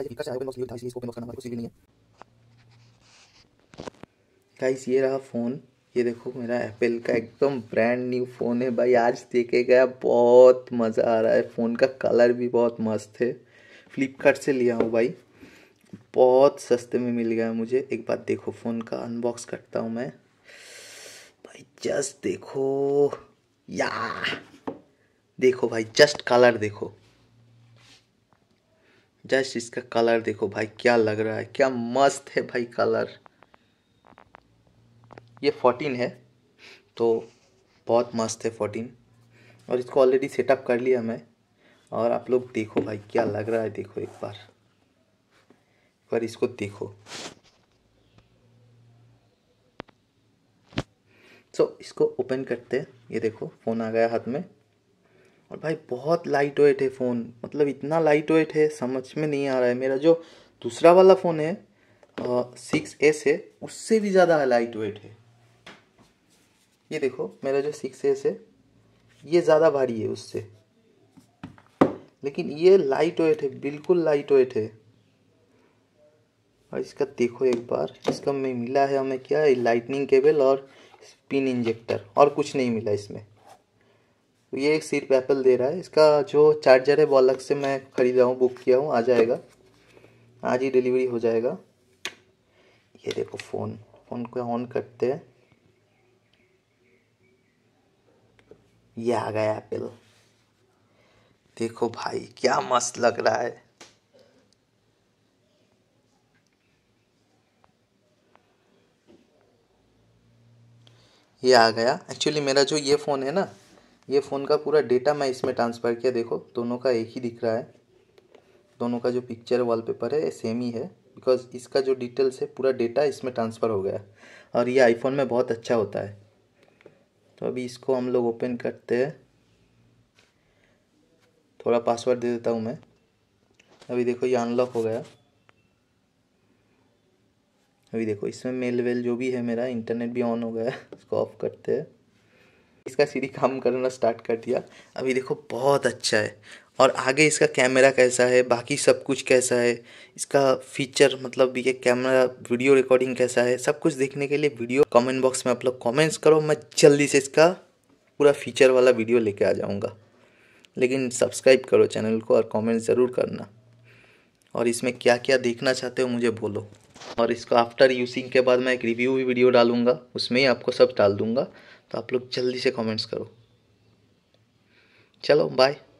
guys ये रहा phone ये देखो मेरा एप्पल का एकदम ब्रांड न्यू फ़ोन है भाई आज देखे गया बहुत मज़ा आ रहा है फ़ोन का कलर भी बहुत मस्त है फ्लिपकार्ट से लिया हूँ भाई बहुत सस्ते में मिल गया मुझे एक बार देखो फ़ोन का अनबॉक्स करता हूँ मैं भाई जस्ट देखो या देखो भाई जस्ट कलर देखो जस्ट इसका कलर देखो भाई क्या लग रहा है क्या मस्त है भाई कलर ये फोर्टीन है तो बहुत मस्त है फोर्टीन और इसको ऑलरेडी सेटअप कर लिया मैं और आप लोग देखो भाई क्या लग रहा है देखो एक बार एक बार इसको देखो सो so, इसको ओपन करते ये देखो फ़ोन आ गया हाथ में और भाई बहुत लाइट वेट है फ़ोन मतलब इतना लाइट वेट है समझ में नहीं आ रहा है मेरा जो दूसरा वाला फ़ोन है सिक्स एस है उससे भी ज़्यादा लाइट वेट है ये देखो मेरा जो सिक्स एस है ये ज़्यादा भारी है उससे लेकिन ये लाइट वेट है बिल्कुल लाइट वेट है और इसका देखो एक बार इसका मैं मिला है हमें क्या लाइटनिंग केबल और स्पिन इंजेक्टर और कुछ नहीं मिला इसमें तो ये एक सीट एप्पल दे रहा है इसका जो चार्जर है वो अलग से मैं ख़रीदा हूँ बुक किया हूँ आ जाएगा आज ही डिलीवरी हो जाएगा ये देखो फ़ोन फ़ोन को ऑन करते हैं ये आ गया एप्पल देखो भाई क्या मस्त लग रहा है ये आ गया एक्चुअली मेरा जो ये फ़ोन है ना ये फ़ोन का पूरा डेटा मैं इसमें ट्रांसफ़र किया देखो दोनों का एक ही दिख रहा है दोनों का जो पिक्चर वॉलपेपर है सेम ही है बिकॉज इसका जो डिटेल्स है पूरा डेटा इसमें ट्रांसफ़र हो गया और ये आईफोन में बहुत अच्छा होता है तो अभी इसको हम लोग ओपन करते हैं थोड़ा पासवर्ड दे देता हूँ मैं अभी देखो ये अनलॉक हो गया अभी देखो इसमें मेल वेल जो भी है मेरा इंटरनेट भी ऑन हो गया इसको ऑफ करते हैं इसका सीढ़ी काम करना स्टार्ट कर दिया अभी देखो बहुत अच्छा है और आगे इसका कैमरा कैसा है बाकी सब कुछ कैसा है इसका फीचर मतलब ये कैमरा वीडियो रिकॉर्डिंग कैसा है सब कुछ देखने के लिए वीडियो कमेंट बॉक्स में आप लोग कमेंट्स करो मैं जल्दी से इसका पूरा फीचर वाला वीडियो लेके आ जाऊँगा लेकिन सब्सक्राइब करो चैनल को और कमेंट ज़रूर करना और इसमें क्या क्या देखना चाहते हो मुझे बोलो और इसको आफ्टर यूजिंग के बाद मैं एक रिव्यू भी वीडियो डालूँगा उसमें ही आपको सब डाल दूंगा तो आप लोग जल्दी से कमेंट्स करो चलो बाय